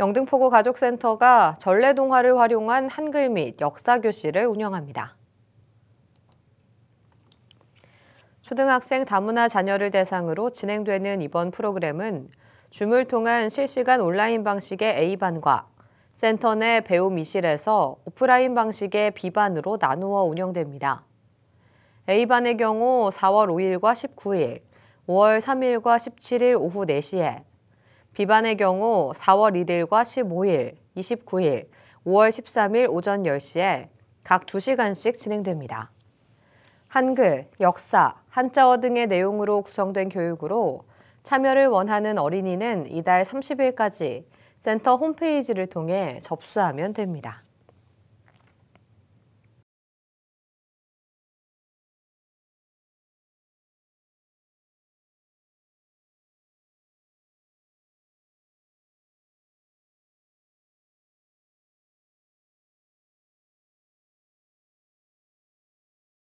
영등포구 가족센터가 전래동화를 활용한 한글 및 역사 교실을 운영합니다. 초등학생 다문화 자녀를 대상으로 진행되는 이번 프로그램은 줌을 통한 실시간 온라인 방식의 A반과 센터 내 배우 미실에서 오프라인 방식의 B반으로 나누어 운영됩니다. A반의 경우 4월 5일과 19일, 5월 3일과 17일 오후 4시에 비반의 경우 4월 1일과 15일, 29일, 5월 13일 오전 10시에 각 2시간씩 진행됩니다. 한글, 역사, 한자어 등의 내용으로 구성된 교육으로 참여를 원하는 어린이는 이달 30일까지 센터 홈페이지를 통해 접수하면 됩니다.